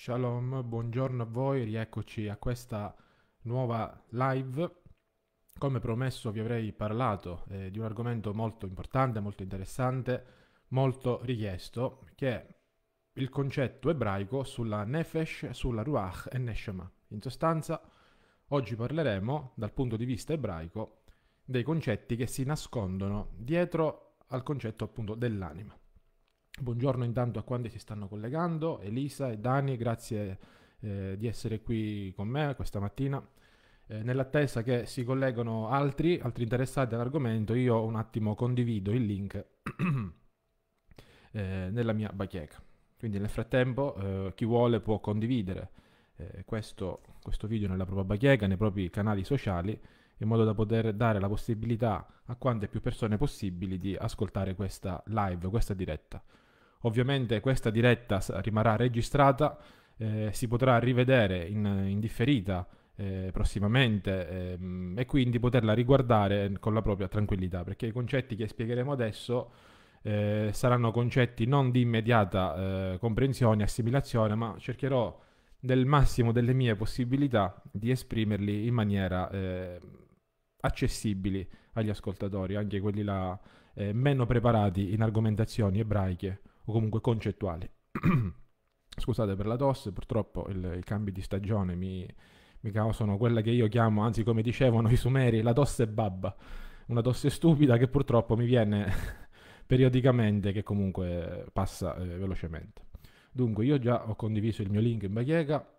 Shalom, buongiorno a voi, rieccoci a questa nuova live. Come promesso vi avrei parlato eh, di un argomento molto importante, molto interessante, molto richiesto, che è il concetto ebraico sulla nefesh, sulla ruach e neshama. In sostanza, oggi parleremo, dal punto di vista ebraico, dei concetti che si nascondono dietro al concetto appunto dell'anima. Buongiorno intanto a quanti si stanno collegando, Elisa e Dani, grazie eh, di essere qui con me questa mattina. Eh, nell'attesa che si collegano altri, altri interessati all'argomento, io un attimo condivido il link eh, nella mia bacheca. Quindi nel frattempo eh, chi vuole può condividere eh, questo, questo video nella propria bacheca, nei propri canali sociali, in modo da poter dare la possibilità a quante più persone possibili di ascoltare questa live, questa diretta. Ovviamente questa diretta rimarrà registrata, eh, si potrà rivedere in, in differita eh, prossimamente ehm, e quindi poterla riguardare eh, con la propria tranquillità, perché i concetti che spiegheremo adesso eh, saranno concetti non di immediata eh, comprensione e assimilazione, ma cercherò nel massimo delle mie possibilità di esprimerli in maniera eh, accessibile agli ascoltatori, anche quelli là meno preparati in argomentazioni ebraiche o comunque concettuali. Scusate per la tosse, purtroppo il, i cambi di stagione mi, mi causano quella che io chiamo, anzi come dicevano i sumeri, la tosse babba, una tosse stupida che purtroppo mi viene periodicamente che comunque passa eh, velocemente. Dunque io già ho condiviso il mio link in Baghega,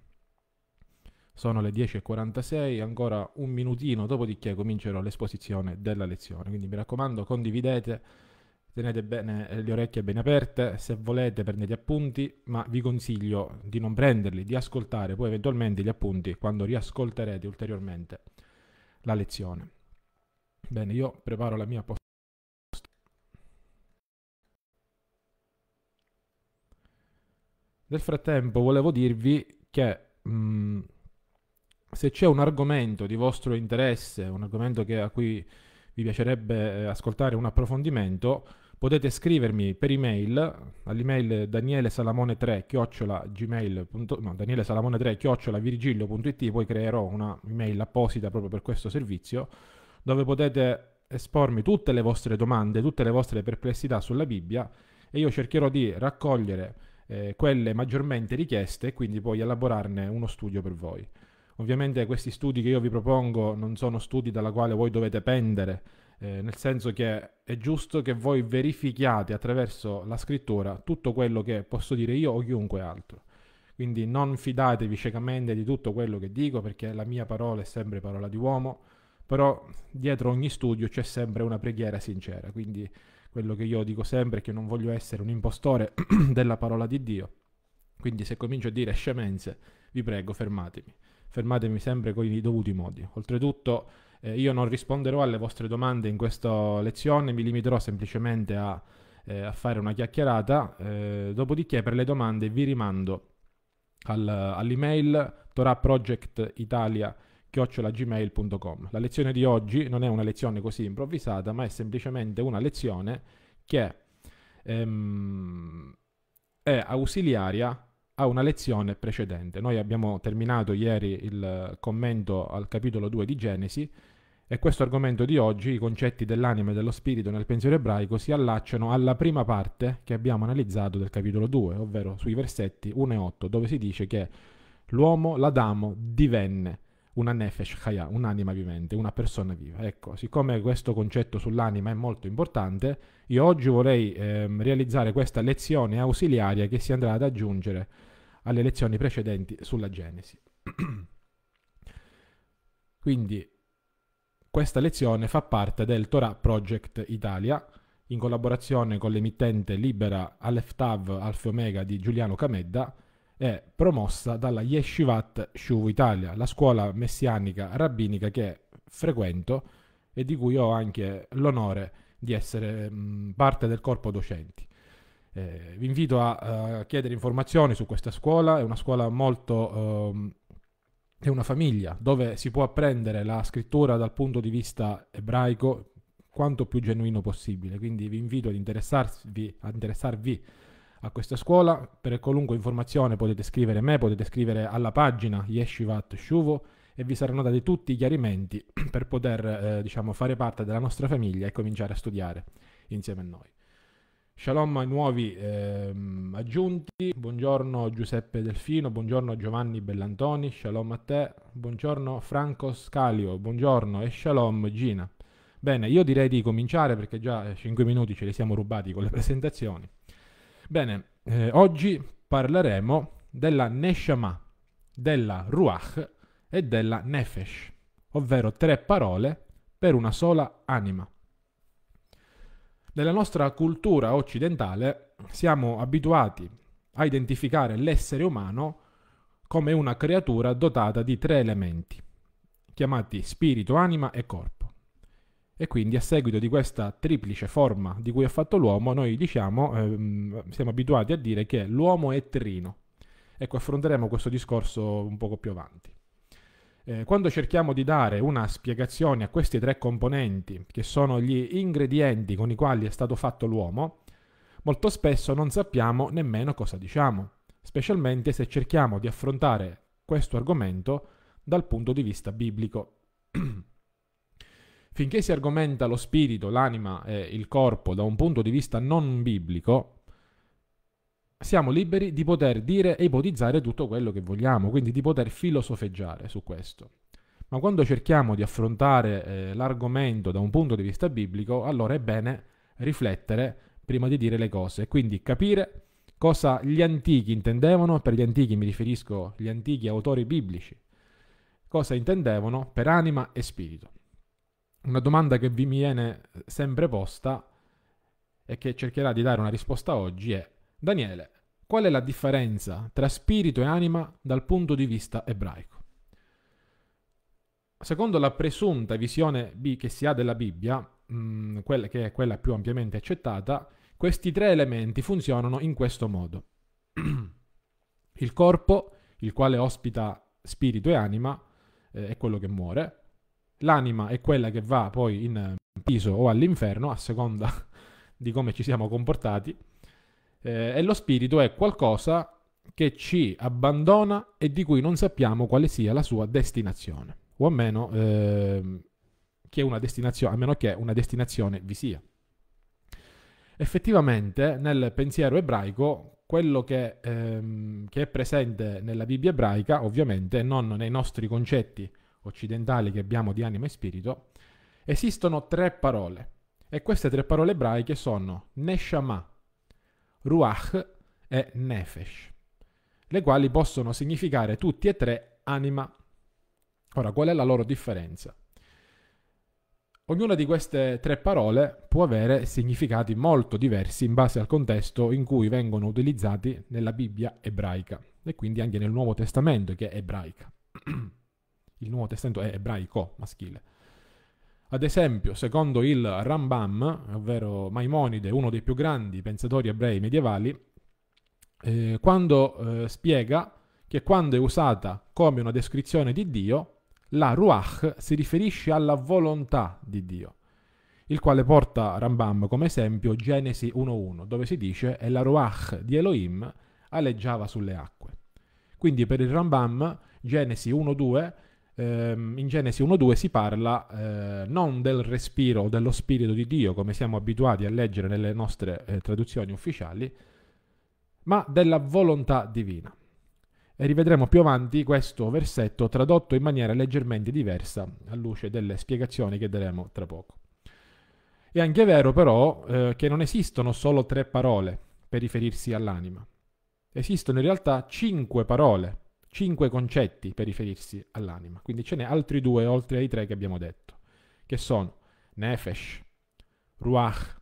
sono le 10.46, ancora un minutino, dopodiché comincerò l'esposizione della lezione, quindi mi raccomando condividete Tenete bene eh, le orecchie ben aperte, se volete prendete appunti, ma vi consiglio di non prenderli, di ascoltare poi eventualmente gli appunti quando riascolterete ulteriormente la lezione. Bene, io preparo la mia postazione. Nel frattempo volevo dirvi che mh, mm, se c'è un argomento di vostro interesse, un argomento che, a cui vi piacerebbe eh, ascoltare un approfondimento, potete scrivermi per email all'email danielesalamone3 chiocciola gmail. No, danielesalamone3 chiocciola virgilio.it, poi creerò una email apposita proprio per questo servizio dove potete espormi tutte le vostre domande, tutte le vostre perplessità sulla Bibbia e io cercherò di raccogliere eh, quelle maggiormente richieste e quindi poi elaborarne uno studio per voi. Ovviamente questi studi che io vi propongo non sono studi dalla quale voi dovete pendere, eh, nel senso che è giusto che voi verifichiate attraverso la scrittura tutto quello che posso dire io o chiunque altro. Quindi non fidatevi ciecamente di tutto quello che dico perché la mia parola è sempre parola di uomo, però dietro ogni studio c'è sempre una preghiera sincera, quindi quello che io dico sempre è che non voglio essere un impostore della parola di Dio. Quindi se comincio a dire scemenze, vi prego fermatemi. Fermatemi sempre con i dovuti modi. Oltretutto eh, io non risponderò alle vostre domande in questa lezione, mi limiterò semplicemente a, eh, a fare una chiacchierata, eh, dopodiché per le domande vi rimando al, all'email toraprojectitalia.gmail.com. La lezione di oggi non è una lezione così improvvisata, ma è semplicemente una lezione che ehm, è ausiliaria a una lezione precedente. Noi abbiamo terminato ieri il commento al capitolo 2 di Genesi e questo argomento di oggi, i concetti dell'anima e dello spirito nel pensiero ebraico, si allacciano alla prima parte che abbiamo analizzato del capitolo 2, ovvero sui versetti 1 e 8, dove si dice che l'uomo, l'Adamo, divenne una nefesh chaya, un'anima vivente, una persona viva. Ecco, siccome questo concetto sull'anima è molto importante, io oggi vorrei ehm, realizzare questa lezione ausiliaria che si andrà ad aggiungere alle lezioni precedenti sulla Genesi. Quindi questa lezione fa parte del Torah Project Italia, in collaborazione con l'emittente libera Aleftav Alfa Omega di Giuliano Camedda, è promossa dalla Yeshivat Shuv Italia, la scuola messianica rabbinica che frequento e di cui ho anche l'onore di essere parte del corpo docenti. Eh, vi invito a, a, chiedere informazioni su questa scuola, è una scuola molto eh, è una famiglia dove si può apprendere la scrittura dal punto di vista ebraico quanto più genuino possibile. Quindi vi invito ad interessarvi, ad interessarvi a questa scuola. Per qualunque informazione potete scrivere a me, potete scrivere alla pagina Yeshivat Shuvo e vi saranno dati tutti i chiarimenti per poter eh, diciamo, fare parte della nostra famiglia e cominciare a studiare insieme a noi. Shalom ai nuovi ehm, aggiunti, buongiorno Giuseppe Delfino, buongiorno Giovanni Bellantoni, shalom a te, buongiorno Franco Scalio, buongiorno e shalom Gina. Bene, io direi di cominciare perché già 5 eh, minuti ce li siamo rubati con le presentazioni. Bene, eh, oggi parleremo della Neshama, della Ruach e della Nefesh, ovvero tre parole per una sola anima. Nella nostra cultura occidentale siamo abituati a identificare l'essere umano come una creatura dotata di tre elementi, chiamati spirito, anima e corpo. E quindi a seguito di questa triplice forma di cui è fatto l'uomo, noi diciamo, ehm, siamo abituati a dire che l'uomo è trino. Ecco, affronteremo questo discorso un poco più avanti eh, quando cerchiamo di dare una spiegazione a questi tre componenti, che sono gli ingredienti con i quali è stato fatto l'uomo, molto spesso non sappiamo nemmeno cosa diciamo, specialmente se cerchiamo di affrontare questo argomento dal punto di vista biblico. Finché si argomenta lo spirito, l'anima e il corpo da un punto di vista non biblico, siamo liberi di poter dire e ipotizzare tutto quello che vogliamo, quindi di poter filosofeggiare su questo. Ma quando cerchiamo di affrontare eh, l'argomento da un punto di vista biblico, allora è bene riflettere prima di dire le cose, quindi capire cosa gli antichi intendevano, per gli antichi mi riferisco agli antichi autori biblici, cosa intendevano per anima e spirito. Una domanda che vi viene sempre posta e che cercherà di dare una risposta oggi è Daniele, qual è la differenza tra spirito e anima dal punto di vista ebraico? Secondo la presunta visione B che si ha della Bibbia, mm, quella che è quella più ampiamente accettata, questi tre elementi funzionano in questo modo. il corpo, il quale ospita spirito e anima, eh, è quello che muore. L'anima è quella che va poi in eh, piso o all'inferno, a seconda di come ci siamo comportati. Eh, e lo spirito è qualcosa che ci abbandona e di cui non sappiamo quale sia la sua destinazione, o almeno eh, che una destinazione, a meno che una destinazione vi sia. Effettivamente nel pensiero ebraico quello che, ehm, che è presente nella Bibbia ebraica, ovviamente non nei nostri concetti occidentali che abbiamo di anima e spirito, esistono tre parole e queste tre parole ebraiche sono Neshama, ruach e nefesh, le quali possono significare tutti e tre anima. Ora, qual è la loro differenza? Ognuna di queste tre parole può avere significati molto diversi in base al contesto in cui vengono utilizzati nella Bibbia ebraica e quindi anche nel Nuovo Testamento che è ebraica. Il Nuovo Testamento è ebraico maschile. Ad esempio, secondo il Rambam, ovvero Maimonide, uno dei più grandi pensatori ebrei medievali, eh, quando eh, spiega che quando è usata come una descrizione di Dio, la ruach si riferisce alla volontà di Dio, il quale porta Rambam come esempio Genesi 1.1, dove si dice e la ruach di Elohim aleggiava sulle acque. Quindi per il Rambam Genesi 1.2 Ehm, in Genesi 1.2 si parla eh, non del respiro o dello spirito di Dio, come siamo abituati a leggere nelle nostre eh, traduzioni ufficiali, ma della volontà divina. E rivedremo più avanti questo versetto tradotto in maniera leggermente diversa alla luce delle spiegazioni che daremo tra poco. È anche vero però eh, che non esistono solo tre parole per riferirsi all'anima. Esistono in realtà cinque parole cinque concetti per riferirsi all'anima, quindi ce n'è altri due oltre ai tre che abbiamo detto, che sono Nefesh, Ruach,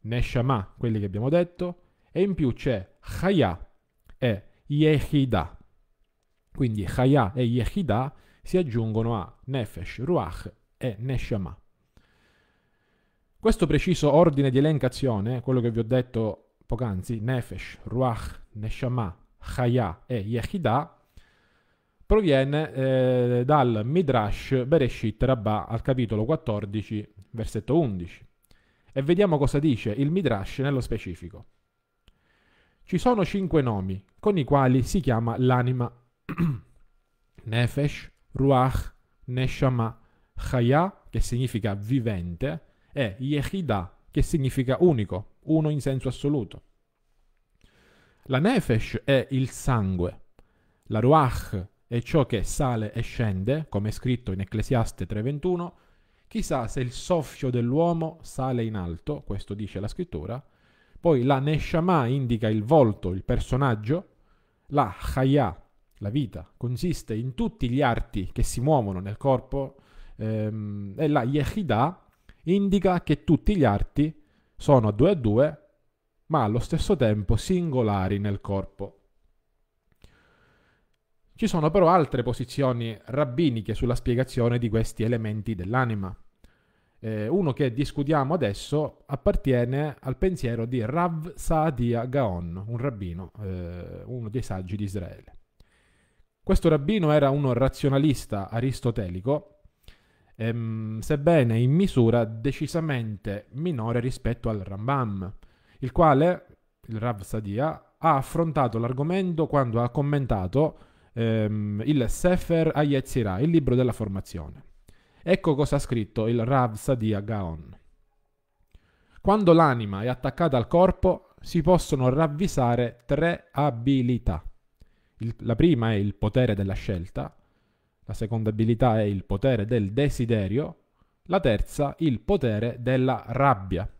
Neshama, quelli che abbiamo detto, e in più c'è Chaya e Yehida. Quindi Chaya e Yehida si aggiungono a Nefesh, Ruach e Neshama. Questo preciso ordine di elencazione, quello che vi ho detto poc'anzi, Nefesh, Ruach, Neshama, Chaya e Yehida, proviene eh, dal Midrash Bereshit Rabbah al capitolo 14, versetto 11. E vediamo cosa dice il Midrash nello specifico. Ci sono cinque nomi con i quali si chiama l'anima. Nefesh, Ruach, Neshama, Chaya, che significa vivente, e Yehida, che significa unico, uno in senso assoluto. La Nefesh è il sangue, la Ruach e ciò che sale e scende, come è scritto in Ecclesiaste 3:21, chissà se il soffio dell'uomo sale in alto, questo dice la scrittura, poi la Neshama indica il volto, il personaggio, la Chaya, la vita, consiste in tutti gli arti che si muovono nel corpo ehm, e la Yehidah indica che tutti gli arti sono a due a due, ma allo stesso tempo singolari nel corpo. Ci sono però altre posizioni rabbiniche sulla spiegazione di questi elementi dell'anima. Eh, uno che discutiamo adesso appartiene al pensiero di Rav Saadia Gaon, un rabbino, eh, uno dei saggi di Israele. Questo rabbino era uno razionalista aristotelico, ehm, sebbene in misura decisamente minore rispetto al Rambam, il quale, il Rav Sadia, ha affrontato l'argomento quando ha commentato ehm, il Sefer Ayezirah, il libro della formazione. Ecco cosa ha scritto il Rav Sadia Gaon. Quando l'anima è attaccata al corpo si possono ravvisare tre abilità. Il, la prima è il potere della scelta, la seconda abilità è il potere del desiderio, la terza il potere della rabbia.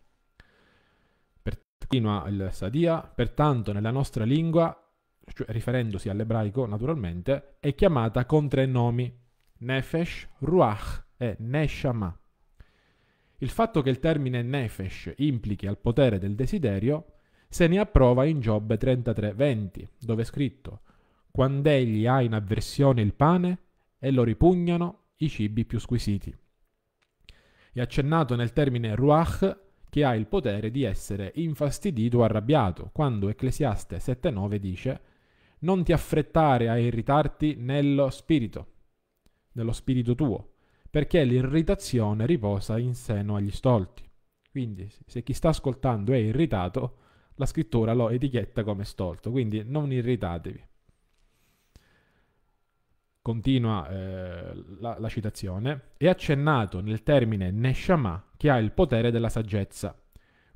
Continua il Sadia, pertanto nella nostra lingua cioè riferendosi all'ebraico naturalmente, è chiamata con tre nomi, Nefesh, Ruach e Neshama. Il fatto che il termine Nefesh implichi al potere del desiderio se ne approva in Giobbe 33:20, dove è scritto «Quando egli ha in avversione il pane e lo ripugnano i cibi più squisiti». È accennato nel termine Ruach che ha il potere di essere infastidito o arrabbiato, quando Ecclesiaste 7:9 dice non ti affrettare a irritarti nello spirito, nello spirito tuo, perché l'irritazione riposa in seno agli stolti. Quindi se chi sta ascoltando è irritato, la scrittura lo etichetta come stolto, quindi non irritatevi. Continua eh, la, la, citazione, è accennato nel termine Neshama che ha il potere della saggezza,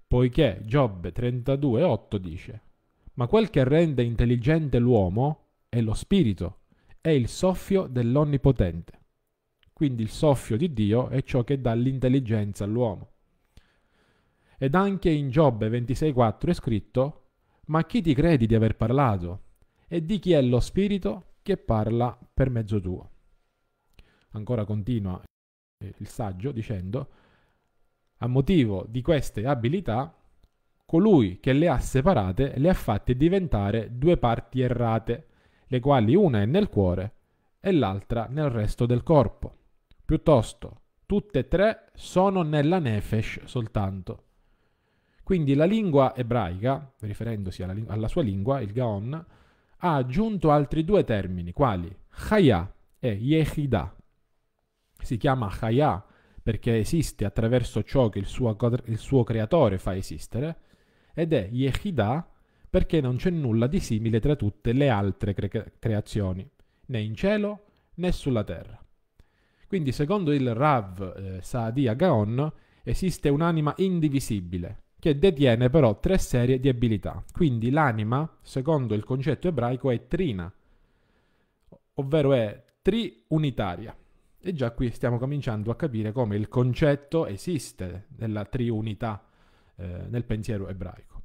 poiché Giobbe 32.8 dice ma quel che rende intelligente l'uomo è lo spirito, è il soffio dell'Onnipotente. Quindi il soffio di Dio è ciò che dà l'intelligenza all'uomo. Ed anche in Giobbe 26,4 è scritto: Ma chi ti credi di aver parlato? E di chi è lo spirito che parla per mezzo tuo? Ancora continua eh, il saggio dicendo: A motivo di queste abilità colui che le ha separate le ha fatte diventare due parti errate, le quali una è nel cuore e l'altra nel resto del corpo. Piuttosto, tutte e tre sono nella nefesh soltanto. Quindi la lingua ebraica, riferendosi alla, alla sua lingua, il Gaon, ha aggiunto altri due termini, quali Chaya e Yehida. Si chiama Chaya perché esiste attraverso ciò che il suo, il suo creatore fa esistere, ed è Yehidah perché non c'è nulla di simile tra tutte le altre cre- creazioni, né in cielo né sulla terra. Quindi secondo il Rav eh, Saadia Gaon esiste un'anima indivisibile che detiene però tre serie di abilità. Quindi l'anima, secondo il concetto ebraico, è trina, ovvero è triunitaria. E già qui stiamo cominciando a capire come il concetto esiste della triunità eh, nel pensiero ebraico.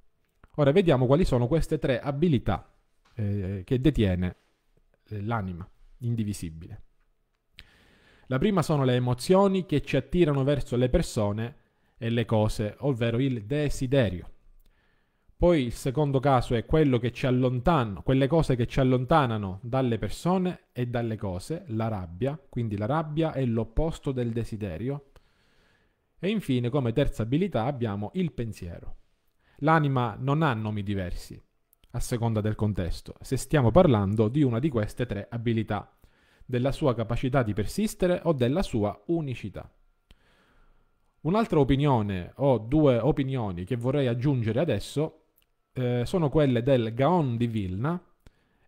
Ora vediamo quali sono queste tre abilità eh, che detiene eh, l'anima indivisibile. La prima sono le emozioni che ci attirano verso le persone e le cose, ovvero il desiderio. Poi il secondo caso è quello che ci allontanano, quelle cose che ci allontanano dalle persone e dalle cose, la rabbia, quindi la rabbia è l'opposto del desiderio. E infine, come terza abilità, abbiamo il pensiero. L'anima non ha nomi diversi, a seconda del contesto, se stiamo parlando di una di queste tre abilità, della sua capacità di persistere o della sua unicità. Un'altra opinione o due opinioni che vorrei aggiungere adesso eh, sono quelle del Gaon di Vilna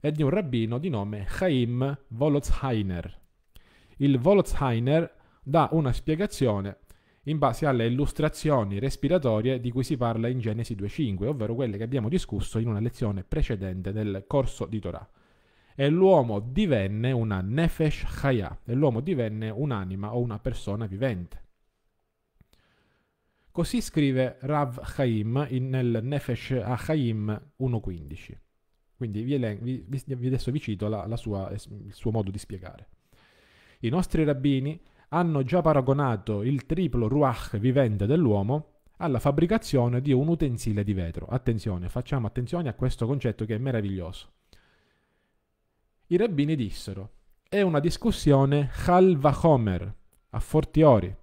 e di un rabbino di nome Chaim Volozheiner. Il Volozheiner dà una spiegazione in base alle illustrazioni respiratorie di cui si parla in Genesi 2.5, ovvero quelle che abbiamo discusso in una lezione precedente del corso di Torah. E l'uomo divenne una nefesh chaya, e l'uomo divenne un'anima o una persona vivente. Così scrive Rav Chaim nel Nefesh HaChaim 1.15. Quindi vi, vi, vi adesso vi cito la, la sua, il suo modo di spiegare. I nostri rabbini hanno già paragonato il triplo ruach vivente dell'uomo alla fabbricazione di un utensile di vetro. Attenzione, facciamo attenzione a questo concetto che è meraviglioso. I rabbini dissero, è una discussione hal halvachomer, a fortiori,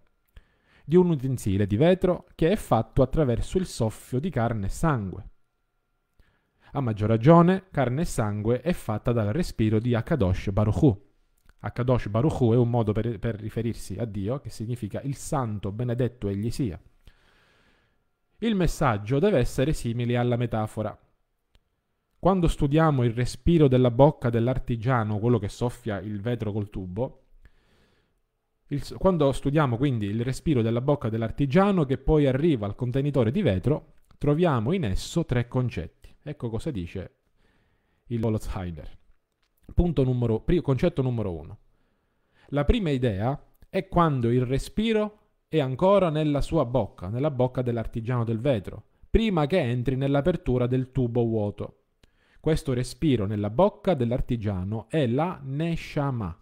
di un utensile di vetro che è fatto attraverso il soffio di carne e sangue. A maggior ragione, carne e sangue è fatta dal respiro di Akadosh Baruchu. Akadosh Baruch Hu è un modo per, per riferirsi a Dio che significa il santo, benedetto egli sia. Il messaggio deve essere simile alla metafora. Quando studiamo il respiro della bocca dell'artigiano, quello che soffia il vetro col tubo, il, quando studiamo quindi il respiro della bocca dell'artigiano che poi arriva al contenitore di vetro, troviamo in esso tre concetti. Ecco cosa dice il Holotzheimer. Punto numero, concetto numero uno. La prima idea è quando il respiro è ancora nella sua bocca, nella bocca dell'artigiano del vetro, prima che entri nell'apertura del tubo vuoto. Questo respiro nella bocca dell'artigiano è la neshama.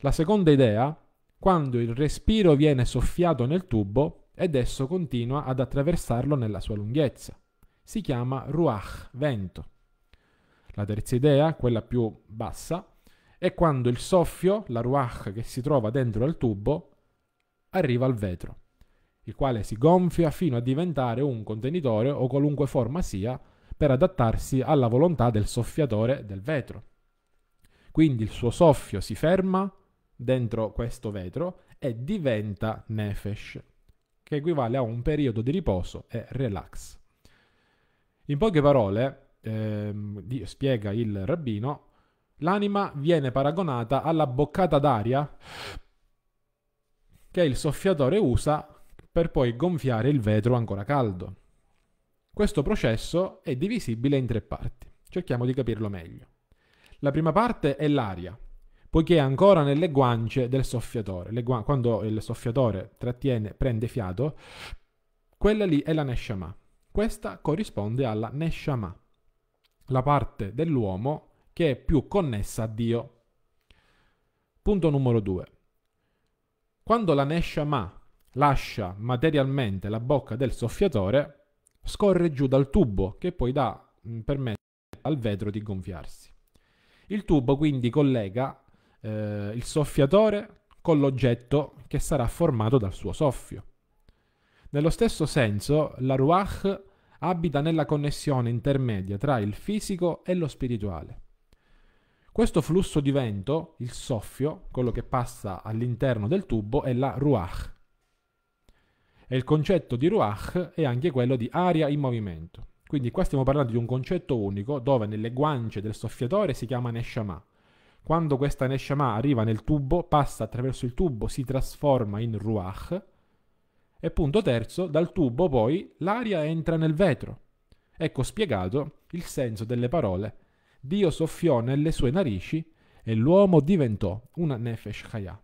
La seconda idea, quando il respiro viene soffiato nel tubo ed esso continua ad attraversarlo nella sua lunghezza. Si chiama ruach, vento. La terza idea, quella più bassa, è quando il soffio, la ruach che si trova dentro al tubo, arriva al vetro, il quale si gonfia fino a diventare un contenitore o qualunque forma sia per adattarsi alla volontà del soffiatore del vetro. Quindi il suo soffio si ferma dentro questo vetro e diventa nefesh, che equivale a un periodo di riposo e relax. In poche parole, ehm, spiega il rabbino, l'anima viene paragonata alla boccata d'aria che il soffiatore usa per poi gonfiare il vetro ancora caldo. Questo processo è divisibile in tre parti. Cerchiamo di capirlo meglio. La prima parte è l'aria, poiché è ancora nelle guance del soffiatore. Guan- quando il soffiatore trattiene, prende fiato, quella lì è la Neshama. Questa corrisponde alla Neshama la parte dell'uomo che è più connessa a Dio. Punto numero 2. Quando la Neshama lascia materialmente la bocca del soffiatore, scorre giù dal tubo che poi dà, permette al vetro di gonfiarsi. Il tubo quindi collega eh, il soffiatore con l'oggetto che sarà formato dal suo soffio. Nello stesso senso, la Ruach abita nella connessione intermedia tra il fisico e lo spirituale. Questo flusso di vento, il soffio, quello che passa all'interno del tubo, è la ruach. E il concetto di ruach è anche quello di aria in movimento. Quindi qua stiamo parlando di un concetto unico dove nelle guance del soffiatore si chiama neshama. Quando questa neshama arriva nel tubo, passa attraverso il tubo, si trasforma in ruach, e punto terzo, dal tubo poi l'aria entra nel vetro. Ecco spiegato il senso delle parole. Dio soffiò nelle sue narici e l'uomo diventò una Nefesh Chaya.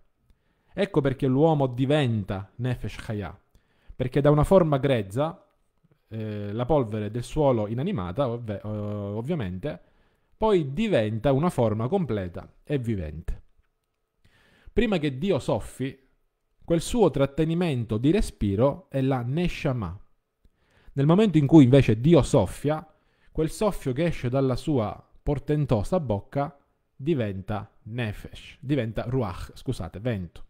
Ecco perché l'uomo diventa Nefesh Chaya, perché da una forma grezza, eh, la polvere del suolo inanimata, ovve, eh, ovviamente, poi diventa una forma completa e vivente. Prima che Dio soffi quel suo trattenimento di respiro è la Neshama. Nel momento in cui invece Dio soffia, quel soffio che esce dalla sua portentosa bocca diventa Nefesh, diventa Ruach, scusate, vento.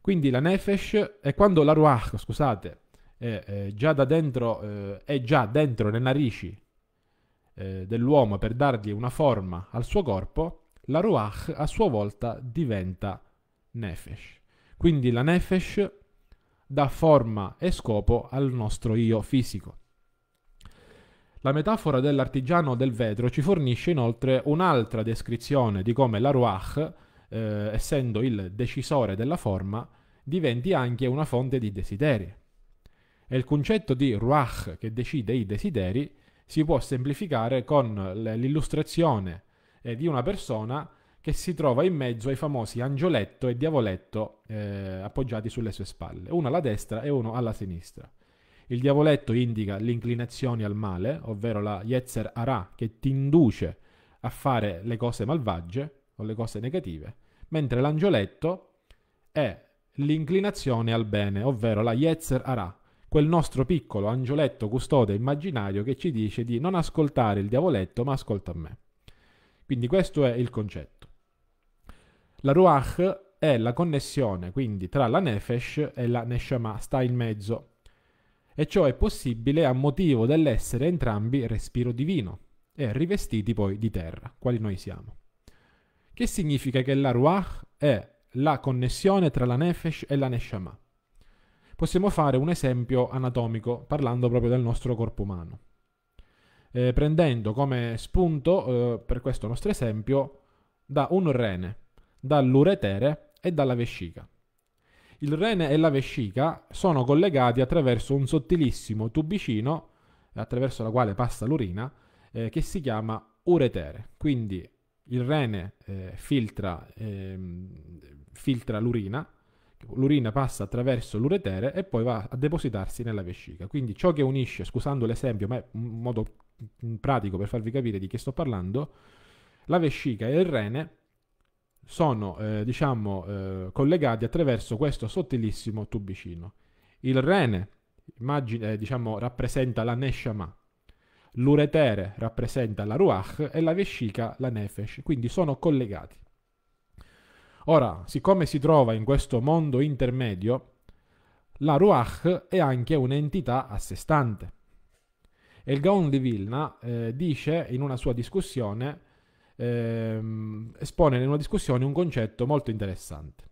Quindi la Nefesh è quando la Ruach, scusate, è, è già da dentro, eh, è già dentro le narici eh, dell'uomo per dargli una forma al suo corpo, la Ruach a sua volta diventa Nefesh. Quindi la nefesh dà forma e scopo al nostro io fisico. La metafora dell'artigiano del vetro ci fornisce inoltre un'altra descrizione di come la ruach, eh, essendo il decisore della forma, diventi anche una fonte di desideri. E il concetto di ruach che decide i desideri si può semplificare con l'illustrazione eh, di una persona che si trova in mezzo ai famosi angioletto e diavoletto eh, appoggiati sulle sue spalle, uno alla destra e uno alla sinistra. Il diavoletto indica l'inclinazione al male, ovvero la Yetzer Ara, che ti induce a fare le cose malvagie o le cose negative, mentre l'angioletto è l'inclinazione al bene, ovvero la Yetzer Ara, quel nostro piccolo angioletto custode immaginario che ci dice di non ascoltare il diavoletto ma ascolta me. Quindi questo è il concetto. La Ruach è la connessione quindi tra la Nefesh e la Neshama, sta in mezzo. E ciò è possibile a motivo dell'essere entrambi respiro divino e rivestiti poi di terra, quali noi siamo. Che significa che la Ruach è la connessione tra la Nefesh e la Neshama. Possiamo fare un esempio anatomico parlando proprio del nostro corpo umano. Eh, prendendo come spunto eh, per questo nostro esempio da un rene dall'uretere e dalla vescica. Il rene e la vescica sono collegati attraverso un sottilissimo tubicino attraverso la quale passa l'urina eh, che si chiama uretere. Quindi il rene eh, filtra, eh, filtra l'urina, l'urina passa attraverso l'uretere e poi va a depositarsi nella vescica. Quindi ciò che unisce, scusando l'esempio, ma è un modo pratico per farvi capire di che sto parlando, la vescica e il rene sono eh, diciamo, eh, collegati attraverso questo sottilissimo tubicino. Il rene immagine, eh, diciamo, rappresenta la neshama, l'uretere rappresenta la ruach e la vescica la nefesh, quindi sono collegati. Ora, siccome si trova in questo mondo intermedio, la ruach è anche un'entità a sé stante. E il Gaon di Vilna eh, dice in una sua discussione ehm, espone in una discussione un concetto molto interessante,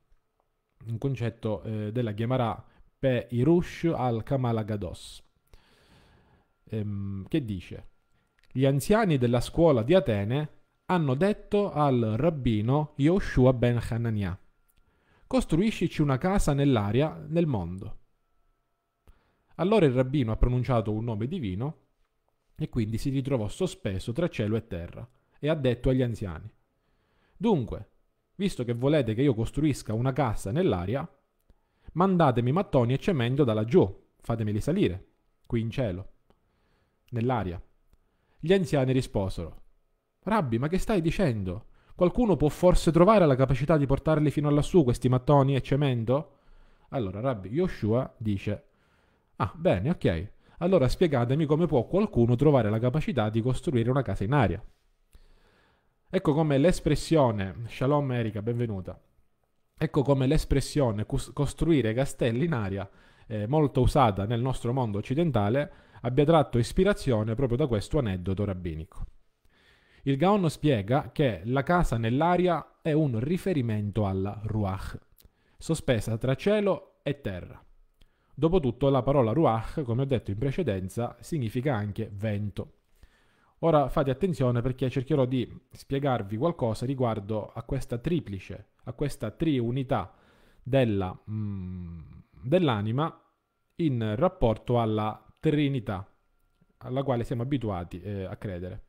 un concetto eh, della Gemara per Irush al-Kamal Agados, ehm, che dice gli anziani della scuola di Atene hanno detto al rabbino Yoshua ben Hananiah costruiscici una casa nell'aria, nel mondo. Allora il rabbino ha pronunciato un nome divino e quindi si ritrovò sospeso tra cielo e terra e ha detto agli anziani. Dunque, visto che volete che io costruisca una cassa nell'aria, mandatemi mattoni e cemento da laggiù, fatemeli salire, qui in cielo, nell'aria. Gli anziani risposero, Rabbi, ma che stai dicendo? Qualcuno può forse trovare la capacità di portarli fino lassù questi mattoni e cemento? Allora Rabbi Yoshua dice, Ah, bene, ok. Allora spiegatemi come può qualcuno trovare la capacità di costruire una casa in aria. Ecco come l'espressione, Shalom Erika, benvenuta, ecco come l'espressione costruire castelli in aria, eh, molto usata nel nostro mondo occidentale, abbia tratto ispirazione proprio da questo aneddoto rabbinico. Il Gaon spiega che la casa nell'aria è un riferimento alla Ruach, sospesa tra cielo e terra. Dopotutto la parola Ruach, come ho detto in precedenza, significa anche vento. Ora fate attenzione perché cercherò di spiegarvi qualcosa riguardo a questa triplice, a questa triunità della, mm, dell'anima in rapporto alla Trinità alla quale siamo abituati eh, a credere.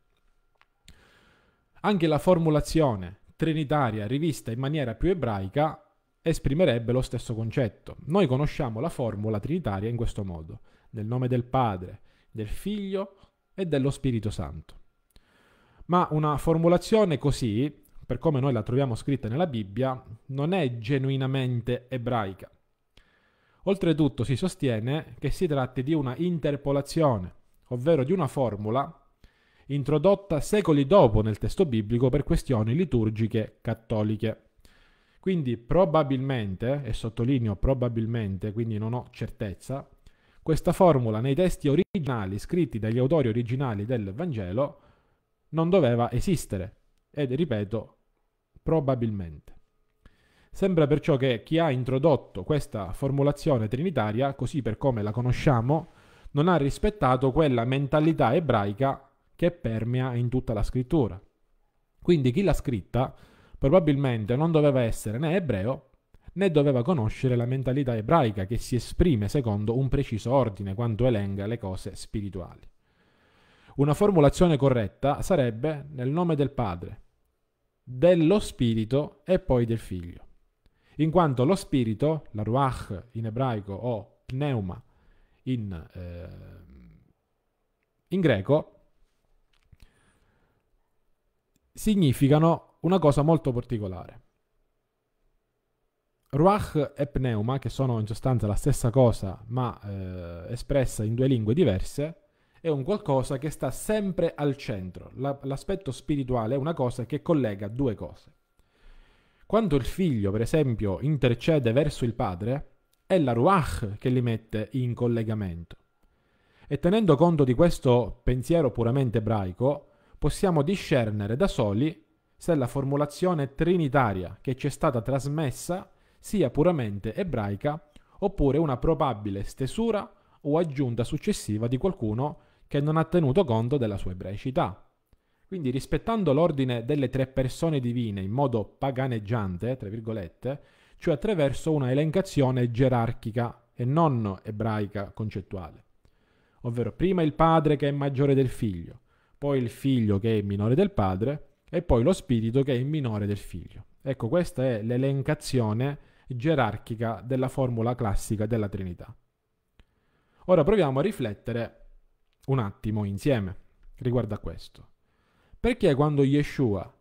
Anche la formulazione trinitaria rivista in maniera più ebraica esprimerebbe lo stesso concetto. Noi conosciamo la formula trinitaria in questo modo, nel nome del Padre, del Figlio e dello Spirito Santo. Ma una formulazione così, per come noi la troviamo scritta nella Bibbia, non è genuinamente ebraica. Oltretutto si sostiene che si tratti di una interpolazione, ovvero di una formula introdotta secoli dopo nel testo biblico per questioni liturgiche cattoliche. Quindi probabilmente, e sottolineo probabilmente, quindi non ho certezza, questa formula nei testi originali scritti dagli autori originali del Vangelo non doveva esistere ed ripeto probabilmente. Sembra perciò che chi ha introdotto questa formulazione trinitaria, così per come la conosciamo, non ha rispettato quella mentalità ebraica che permea in tutta la scrittura. Quindi chi l'ha scritta probabilmente non doveva essere né ebreo né doveva conoscere la mentalità ebraica che si esprime secondo un preciso ordine quando elenga le cose spirituali. Una formulazione corretta sarebbe nel nome del Padre, dello Spirito e poi del Figlio, in quanto lo Spirito, la Ruach in ebraico o pneuma in, eh, in greco, significano una cosa molto particolare. Ruach e pneuma, che sono in sostanza la stessa cosa ma eh, espressa in due lingue diverse, è un qualcosa che sta sempre al centro. La, l'aspetto spirituale è una cosa che collega due cose. Quando il figlio, per esempio, intercede verso il padre, è la Ruach che li mette in collegamento. E tenendo conto di questo pensiero puramente ebraico, possiamo discernere da soli se la formulazione trinitaria che ci è stata trasmessa sia puramente ebraica oppure una probabile stesura o aggiunta successiva di qualcuno che non ha tenuto conto della sua ebraicità. Quindi rispettando l'ordine delle tre persone divine in modo paganeggiante, tra virgolette, cioè attraverso una elencazione gerarchica e non ebraica concettuale. Ovvero prima il padre che è maggiore del figlio, poi il figlio che è minore del padre e poi lo spirito che è minore del figlio. Ecco, questa è l'elencazione gerarchica della formula classica della Trinità. Ora proviamo a riflettere un attimo insieme riguardo a questo. Perché quando Yeshua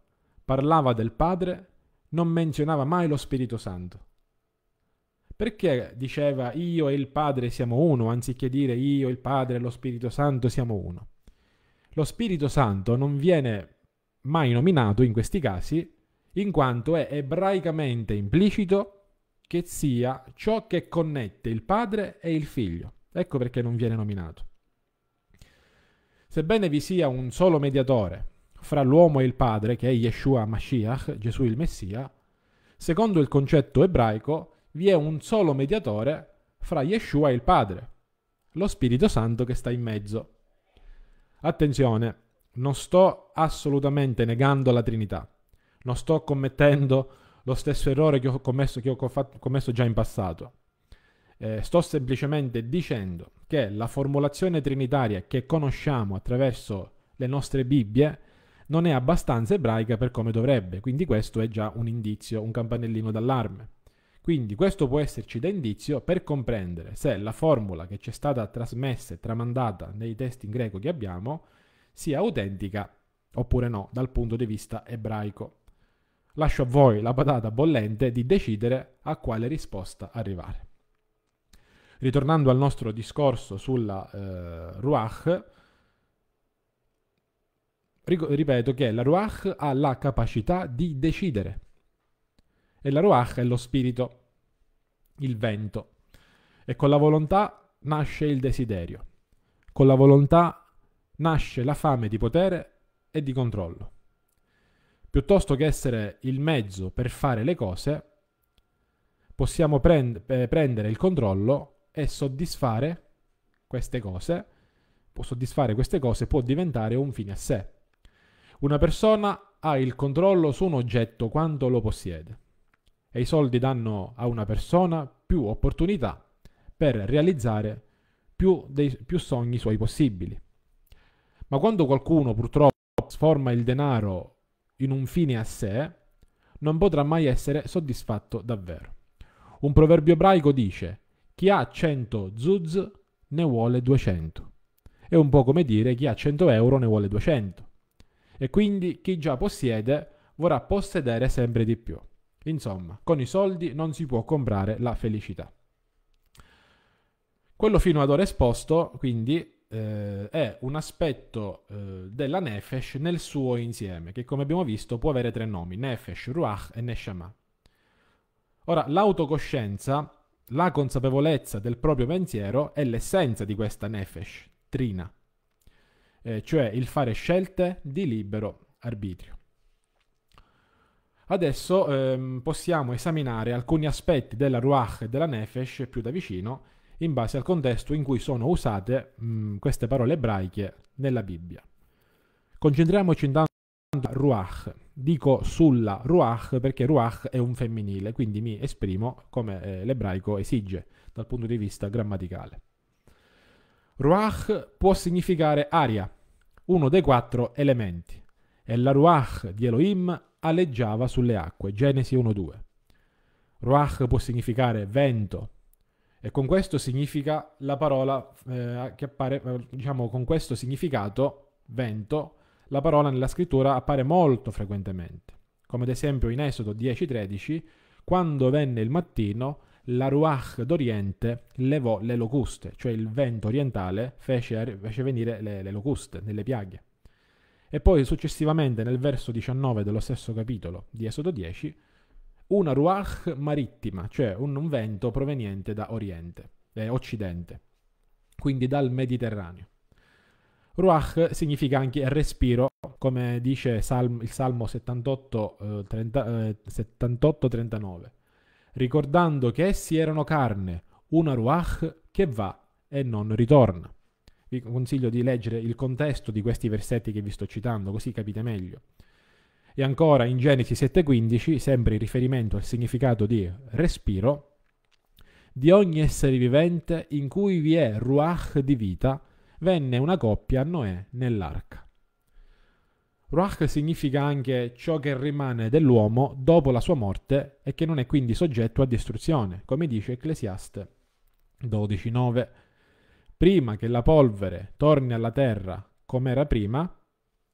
parlava del Padre non menzionava mai lo Spirito Santo? Perché diceva io e il Padre siamo uno, anziché dire io, il Padre e lo Spirito Santo siamo uno? Lo Spirito Santo non viene mai nominato in questi casi, in quanto è ebraicamente implicito che sia ciò che connette il padre e il figlio. Ecco perché non viene nominato. Sebbene vi sia un solo mediatore fra l'uomo e il padre, che è Yeshua Mashiach, Gesù il Messia, secondo il concetto ebraico vi è un solo mediatore fra Yeshua e il padre, lo Spirito Santo che sta in mezzo. Attenzione, non sto assolutamente negando la Trinità, non sto commettendo lo stesso errore che ho commesso, che ho fatto, commesso già in passato. Eh, sto semplicemente dicendo che la formulazione trinitaria che conosciamo attraverso le nostre Bibbie non è abbastanza ebraica per come dovrebbe, quindi questo è già un indizio, un campanellino d'allarme. Quindi questo può esserci da indizio per comprendere se la formula che ci è stata trasmessa e tramandata nei testi in greco che abbiamo sia autentica oppure no dal punto di vista ebraico. Lascio a voi la patata bollente di decidere a quale risposta arrivare. Ritornando al nostro discorso sulla eh, Ruach, ripeto che la Ruach ha la capacità di decidere e la Ruach è lo spirito, il vento e con la volontà nasce il desiderio, con la volontà nasce la fame di potere e di controllo piuttosto che essere il mezzo per fare le cose, possiamo prend- eh, prendere il controllo e soddisfare queste cose. Può soddisfare queste cose può diventare un fine a sé. Una persona ha il controllo su un oggetto quando lo possiede e i soldi danno a una persona più opportunità per realizzare più, dei, più sogni suoi possibili. Ma quando qualcuno purtroppo trasforma il denaro in un fine a sé, non potrà mai essere soddisfatto davvero. Un proverbio ebraico dice, chi ha 100 zuz ne vuole 200. È un po' come dire chi ha 100 euro ne vuole 200. E quindi chi già possiede vorrà possedere sempre di più. Insomma, con i soldi non si può comprare la felicità. Quello fino ad ora esposto, quindi, eh, è un aspetto eh, della Nefesh nel suo insieme, che come abbiamo visto può avere tre nomi, Nefesh, Ruach e Neshama. Ora, l'autocoscienza, la consapevolezza del proprio pensiero è l'essenza di questa Nefesh, Trina, eh, cioè il fare scelte di libero arbitrio. Adesso ehm, possiamo esaminare alcuni aspetti della Ruach e della Nefesh più da vicino, in base al contesto in cui sono usate mh, mm, queste parole ebraiche nella Bibbia. Concentriamoci intanto su ruach. Dico sulla ruach perché ruach è un femminile, quindi mi esprimo come eh, l'ebraico esige dal punto di vista grammaticale. Ruach può significare aria, uno dei quattro elementi, e la ruach di Elohim aleggiava sulle acque, Genesi 1.2. Ruach può significare vento, e con questo significa la parola eh, che appare, eh, diciamo, con questo significato, vento, la parola nella scrittura appare molto frequentemente, come ad esempio in Esodo 10:13, quando venne il mattino, la Ruach d'Oriente levò le locuste, cioè il vento orientale fece, fece venire le, le locuste, nelle piaghe. E poi successivamente nel verso 19 dello stesso capitolo di Esodo 10, una ruach marittima, cioè un vento proveniente da Oriente, eh, Occidente, quindi dal Mediterraneo. Ruach significa anche respiro, come dice il Salmo 78, eh, 30, eh, 78 39 ricordando che essi erano carne, una ruach che va e non ritorna. Vi consiglio di leggere il contesto di questi versetti che vi sto citando, così capite meglio. E ancora in Genesi 7:15, sempre in riferimento al significato di respiro, di ogni essere vivente in cui vi è ruach di vita, venne una coppia a Noè nell'arca. Ruach significa anche ciò che rimane dell'uomo dopo la sua morte e che non è quindi soggetto a distruzione, come dice Ecclesiaste 12.9. Prima che la polvere torni alla terra come era prima,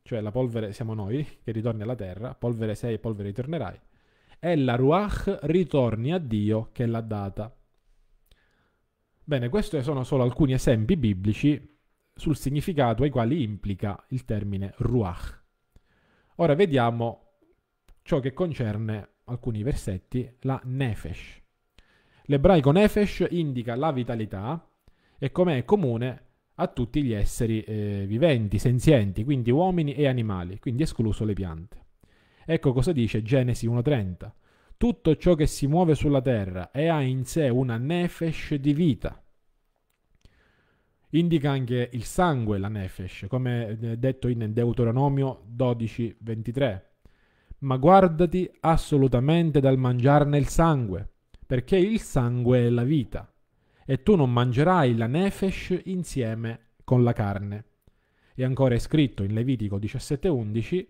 cioè la polvere siamo noi che ritorni alla terra, polvere sei polvere ritornerai, e la Ruach ritorni a Dio che l'ha data. Bene, questi sono solo alcuni esempi biblici sul significato ai quali implica il termine Ruach. Ora vediamo ciò che concerne alcuni versetti, la Nefesh. L'ebraico Nefesh indica la vitalità e come è comune a tutti gli esseri eh, viventi, senzienti, quindi uomini e animali, quindi escluso le piante. Ecco cosa dice Genesi 1.30. Tutto ciò che si muove sulla terra e ha in sé una nefesh di vita. Indica anche il sangue, la nefesh, come eh, detto in Deuteronomio 12.23. Ma guardati assolutamente dal mangiarne il sangue, perché il sangue è la vita e tu non mangerai la nefesh insieme con la carne. E ancora è scritto in Levitico 17:11,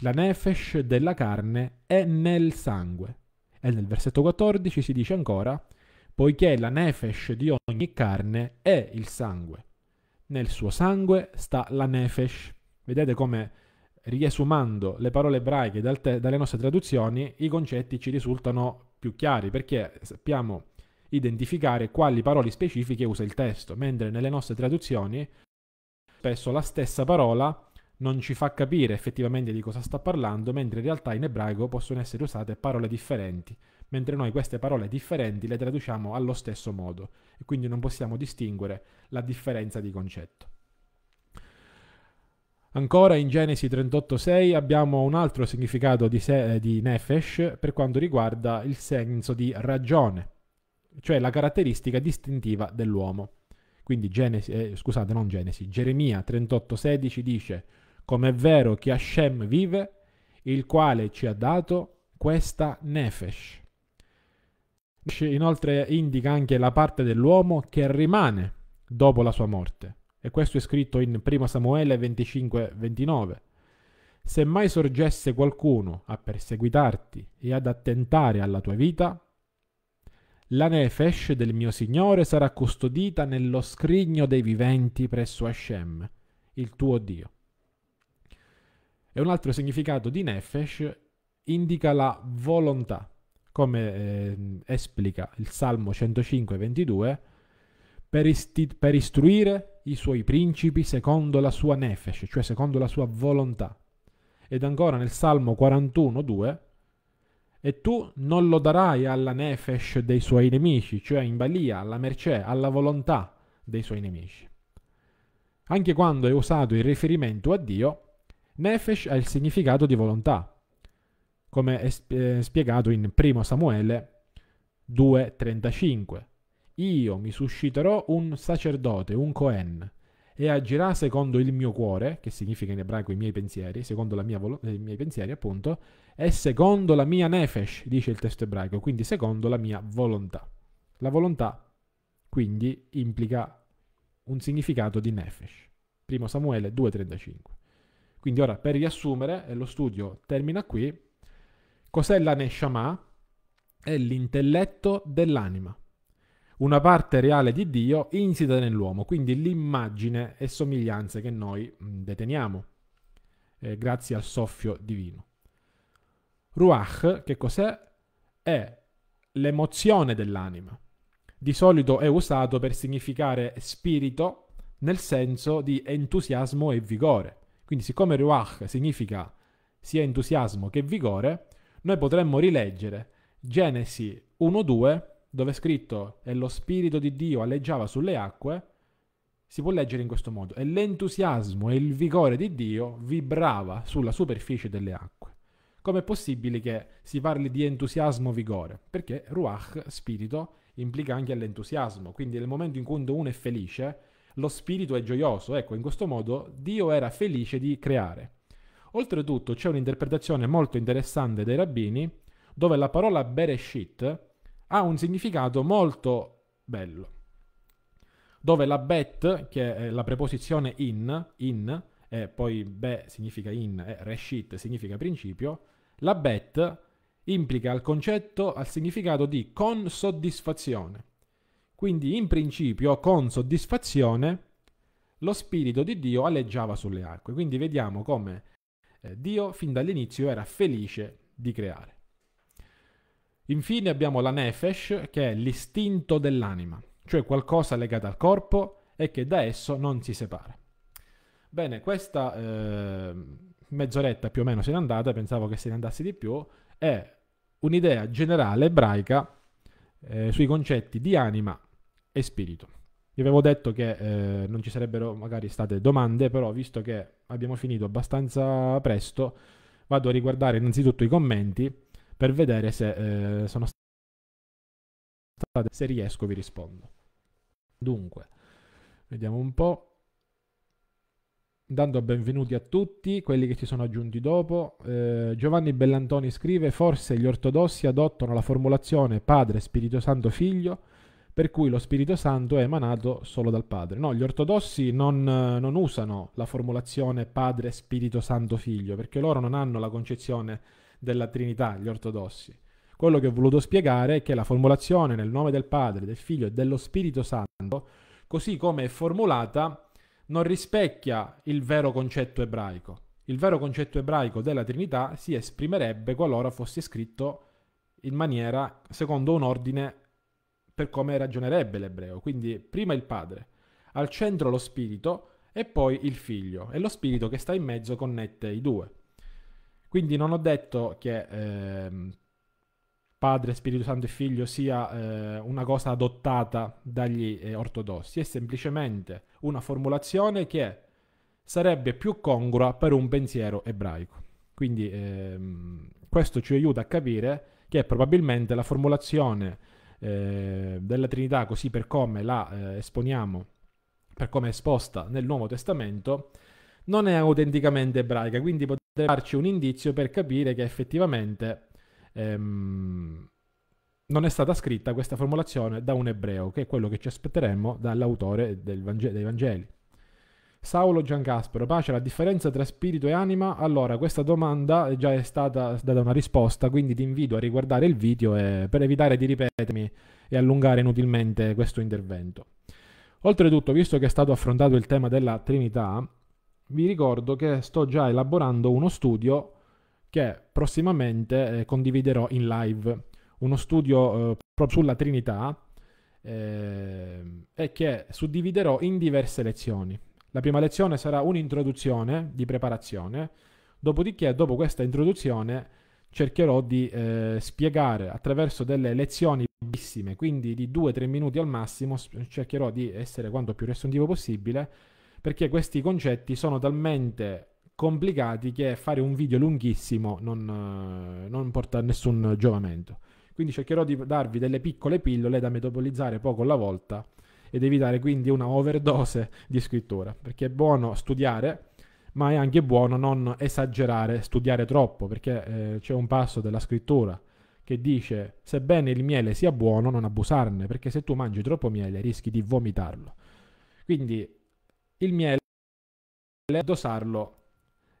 la nefesh della carne è nel sangue. E nel versetto 14 si dice ancora, poiché la nefesh di ogni carne è il sangue. Nel suo sangue sta la nefesh. Vedete come riesumando le parole ebraiche dalle nostre traduzioni i concetti ci risultano più chiari perché sappiamo identificare quali parole specifiche usa il testo, mentre nelle nostre traduzioni spesso la stessa parola non ci fa capire effettivamente di cosa sta parlando, mentre in realtà in ebraico possono essere usate parole differenti, mentre noi queste parole differenti le traduciamo allo stesso modo e quindi non possiamo distinguere la differenza di concetto. Ancora in Genesi 38.6 abbiamo un altro significato di, se- di Nefesh per quanto riguarda il senso di ragione cioè la caratteristica distintiva dell'uomo. Quindi Genesi, eh, scusate, non Genesi, Geremia 38:16 dice: "Come è vero che Hashem vive, il quale ci ha dato questa nefesh". Inoltre indica anche la parte dell'uomo che rimane dopo la sua morte. E questo è scritto in 1 Samuele 25:29. Se mai sorgesse qualcuno a perseguitarti e ad attentare alla tua vita, la nefesh del mio Signore sarà custodita nello scrigno dei viventi presso Hashem, il tuo Dio. E un altro significato di nefesh indica la volontà, come eh, esplica il Salmo 105,22, per, isti- per istruire i suoi principi secondo la sua nefesh, cioè secondo la sua volontà. Ed ancora nel Salmo 41,2, e tu non lo darai alla nefesh dei suoi nemici, cioè in balia, alla mercé, alla volontà dei suoi nemici. Anche quando è usato il riferimento a Dio, nefesh ha il significato di volontà, come è eh, spiegato in 1 Samuele 2.35. Io mi susciterò un sacerdote, un Cohen, e agirà secondo il mio cuore, che significa in ebraico i miei pensieri, secondo mio, eh, i miei pensieri appunto, è secondo la mia nefesh, dice il testo ebraico, quindi secondo la mia volontà. La volontà quindi implica un significato di nefesh. 1 Samuele 2:35. Quindi ora per riassumere, e lo studio termina qui, cos'è la neshama? È l'intelletto dell'anima, una parte reale di Dio insita nell'uomo, quindi l'immagine e somiglianze che noi deteniamo, eh, grazie al soffio divino. Ruach, che cos'è? È l'emozione dell'anima. Di solito è usato per significare spirito nel senso di entusiasmo e vigore. Quindi siccome Ruach significa sia entusiasmo che vigore, noi potremmo rileggere Genesi 1.2 dove è scritto e lo spirito di Dio alleggiava sulle acque, si può leggere in questo modo, e l'entusiasmo e il vigore di Dio vibrava sulla superficie delle acque. Com'è possibile che si parli di entusiasmo-vigore? Perché ruach, spirito, implica anche l'entusiasmo, quindi nel momento in cui uno è felice, lo spirito è gioioso. Ecco, in questo modo Dio era felice di creare. Oltretutto c'è un'interpretazione molto interessante dei rabbini dove la parola Bereshit ha un significato molto bello, dove la Bet, che è la preposizione in, in e poi be significa in e reshit significa principio, la bet implica il concetto, al significato di con soddisfazione. Quindi in principio con soddisfazione lo Spirito di Dio aleggiava sulle acque. Quindi vediamo come eh, Dio fin dall'inizio era felice di creare. Infine abbiamo la nefesh, che è l'istinto dell'anima, cioè qualcosa legato al corpo e che da esso non si separa. Bene, questa eh, mezz'oretta più o meno se n'è andata, pensavo che se ne andasse di più, è un'idea generale ebraica eh, sui concetti di anima e spirito. Vi avevo detto che eh, non ci sarebbero magari state domande, però visto che abbiamo finito abbastanza presto, vado a riguardare innanzitutto i commenti per vedere se eh, sono state... Se riesco vi rispondo. Dunque, vediamo un po' dando benvenuti a tutti quelli che ci sono aggiunti dopo. Eh, Giovanni Bellantoni scrive: Forse gli ortodossi adottano la formulazione Padre, Spirito Santo, Figlio, per cui lo Spirito Santo è emanato solo dal Padre. No, gli ortodossi non, eh, non usano la formulazione Padre, Spirito Santo, Figlio, perché loro non hanno la concezione della Trinità, gli ortodossi. Quello che ho voluto spiegare è che la formulazione nel nome del Padre, del Figlio e dello Spirito Santo, così come è formulata, non rispecchia il vero concetto ebraico. Il vero concetto ebraico della Trinità si esprimerebbe qualora fosse scritto in maniera secondo un ordine per come ragionerebbe l'ebreo. Quindi prima il padre, al centro lo spirito e poi il figlio. E lo spirito che sta in mezzo connette i due. Quindi non ho detto che eh, Padre, Spirito Santo e Figlio sia eh, una cosa adottata dagli eh, ortodossi, è semplicemente una formulazione che sarebbe più congrua per un pensiero ebraico. Quindi ehm, questo ci aiuta a capire che probabilmente la formulazione eh, della Trinità, così per come la eh, esponiamo, per come è esposta nel Nuovo Testamento, non è autenticamente ebraica, quindi potrebbe darci un indizio per capire che effettivamente ehm, non è stata scritta questa formulazione da un ebreo, che è quello che ci aspetteremmo dall'autore Vangel- dei Vangeli. Saulo Giancaspero, pace la differenza tra spirito e anima? Allora, questa domanda già è stata data una risposta, quindi ti invito a riguardare il video e, per evitare di ripetermi e allungare inutilmente questo intervento. Oltretutto, visto che è stato affrontato il tema della Trinità, vi ricordo che sto già elaborando uno studio che prossimamente eh, condividerò in live uno studio eh, proprio sulla Trinità eh, e che suddividerò in diverse lezioni. La prima lezione sarà un'introduzione di preparazione, dopodiché dopo questa introduzione cercherò di eh, spiegare attraverso delle lezioni brevissime, quindi di 2-3 minuti al massimo, cercherò di essere quanto più riassuntivo possibile, perché questi concetti sono talmente complicati che fare un video lunghissimo non, eh, non porta a nessun giovamento. Quindi cercherò di darvi delle piccole pillole da metabolizzare poco alla volta ed evitare quindi una overdose di scrittura, perché è buono studiare, ma è anche buono non esagerare, studiare troppo, perché eh, c'è un passo della scrittura che dice sebbene il miele sia buono non abusarne, perché se tu mangi troppo miele rischi di vomitarlo. Quindi il miele dosarlo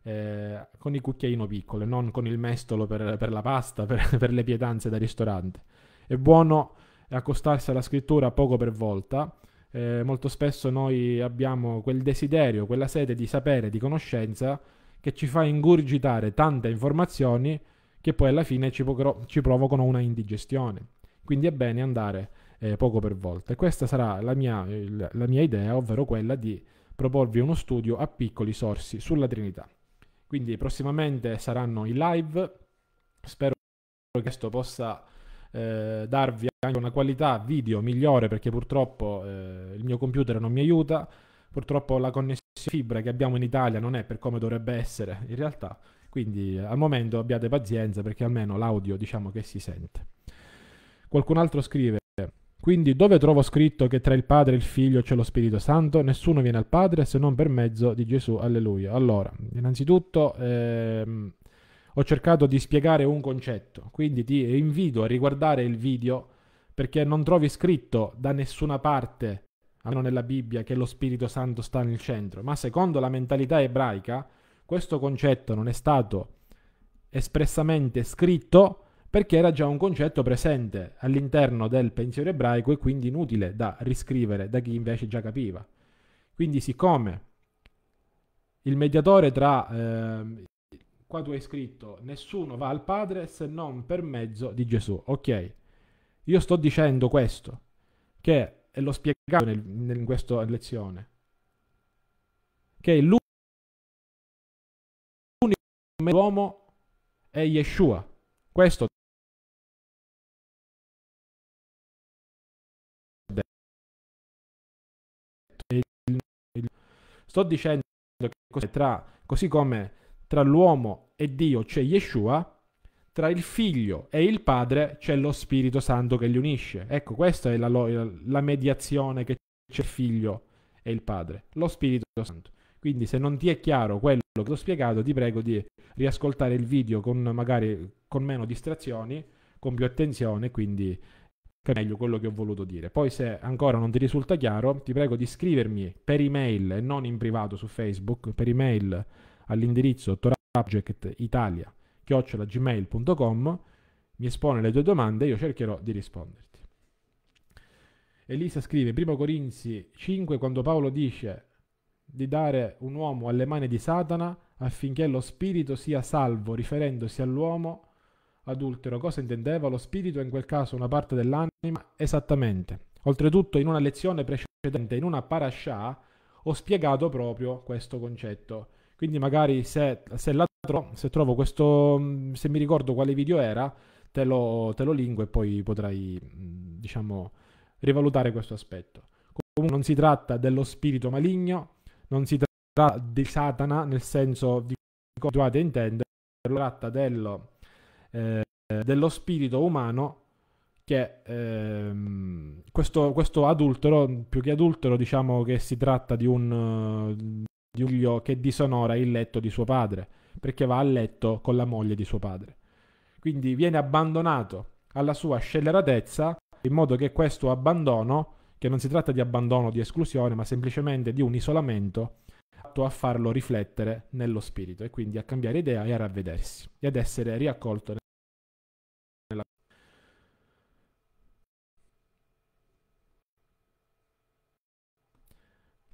eh, con il cucchiaino piccolo e non con il mestolo per, per la pasta, per, per, le pietanze da ristorante. È buono accostarsi alla scrittura poco per volta. Eh, molto spesso noi abbiamo quel desiderio, quella sete di sapere, di conoscenza, che ci fa ingurgitare tante informazioni che poi alla fine ci, po- ci provocano una indigestione. Quindi è bene andare eh, poco per volta. E questa sarà la mia, la mia idea, ovvero quella di proporvi uno studio a piccoli sorsi sulla Trinità. Quindi prossimamente saranno in live, spero che questo possa eh, darvi anche una qualità video migliore perché purtroppo eh, il mio computer non mi aiuta, purtroppo la connessione fibra che abbiamo in Italia non è per come dovrebbe essere in realtà, quindi eh, al momento abbiate pazienza perché almeno l'audio diciamo che si sente. Qualcun altro scrive quindi dove trovo scritto che tra il Padre e il Figlio c'è lo Spirito Santo? Nessuno viene al Padre se non per mezzo di Gesù, alleluia. Allora, innanzitutto ehm, ho cercato di spiegare un concetto, quindi ti invito a riguardare il video perché non trovi scritto da nessuna parte, almeno nella Bibbia, che lo Spirito Santo sta nel centro, ma secondo la mentalità ebraica questo concetto non è stato espressamente scritto, perché era già un concetto presente all'interno del pensiero ebraico e quindi inutile da riscrivere da chi invece già capiva. Quindi siccome il mediatore tra... Eh, qua tu hai scritto nessuno va al Padre se non per mezzo di Gesù. Ok, io sto dicendo questo, che e l'ho spiegato nel, nel, in questa lezione, che l'unico uomo è Yeshua. Questo Sto dicendo che tra, così come tra l'uomo e Dio c'è Yeshua, tra il figlio e il padre c'è lo Spirito Santo che li unisce. Ecco, questa è la, la mediazione che c'è il figlio e il padre, lo Spirito Santo. Quindi se non ti è chiaro quello che ho spiegato, ti prego di riascoltare il video con magari con meno distrazioni, con più attenzione, quindi per meglio quello che ho voluto dire. Poi se ancora non ti risulta chiaro, ti prego di scrivermi per email e non in privato su Facebook, per email all'indirizzo torabjectitalia.gmail.com mi espone le tue domande e io cercherò di risponderti. Elisa scrive, 1 Corinzi 5, quando Paolo dice di dare un uomo alle mani di Satana affinché lo spirito sia salvo, riferendosi all'uomo adultero cosa intendeva lo spirito, in quel caso una parte dell'anima, esattamente. Oltretutto in una lezione precedente, in una parasha, ho spiegato proprio questo concetto. Quindi magari se, se la se trovo questo, se mi ricordo quale video era, te lo, te lo lingo e poi potrai, mm, diciamo, rivalutare questo aspetto. Comunque non si tratta dello spirito maligno, non si tratta di Satana nel senso di come continuate a intenderlo, si tratta dello eh, dello spirito umano che ehm, questo, questo, adultero, più che adultero, diciamo che si tratta di un, eh, di un figlio che disonora il letto di suo padre, perché va a letto con la moglie di suo padre. Quindi viene abbandonato alla sua scelleratezza, in modo che questo abbandono, che non si tratta di abbandono, di esclusione, ma semplicemente di un isolamento, a farlo riflettere nello spirito e quindi a cambiare idea e a ravvedersi ed essere riaccolto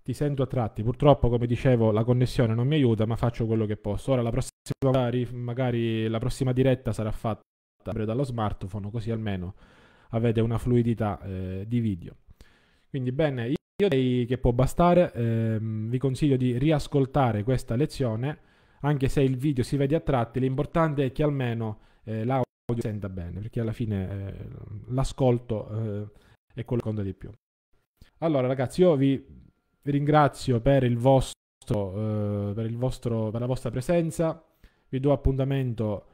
ti sento a tratti. Purtroppo, come dicevo, la connessione non mi aiuta, ma faccio quello che posso. Ora, la prossima, magari, magari la prossima diretta sarà fatta dallo smartphone, così almeno avete una fluidità eh, di video. Quindi, bene, io direi che può bastare. Eh, vi consiglio di riascoltare questa lezione, anche se il video si vede a tratti. L'importante è che almeno eh, l'audio senta bene, perché alla fine eh, l'ascolto eh, è quello che conta di più. Allora, ragazzi, io vi vi ringrazio per il vostro, eh, per, il vostro per la vostra presenza. Vi do appuntamento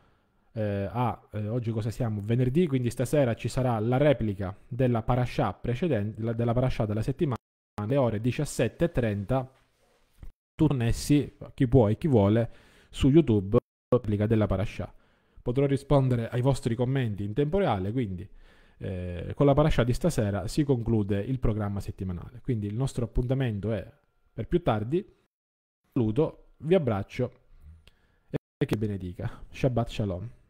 eh, a eh, oggi cosa siamo? Venerdì, quindi stasera ci sarà la replica della parasha precedente, della, della parasha della settimana, alle ore 17.30, connessi, chi può e chi vuole, su YouTube, replica della parasha. Potrò rispondere ai vostri commenti in tempo reale, quindi eh, con la parasha di stasera si conclude il programma settimanale. Quindi il nostro appuntamento è per più tardi. Saluto, vi abbraccio e che benedica. Shabbat Shalom.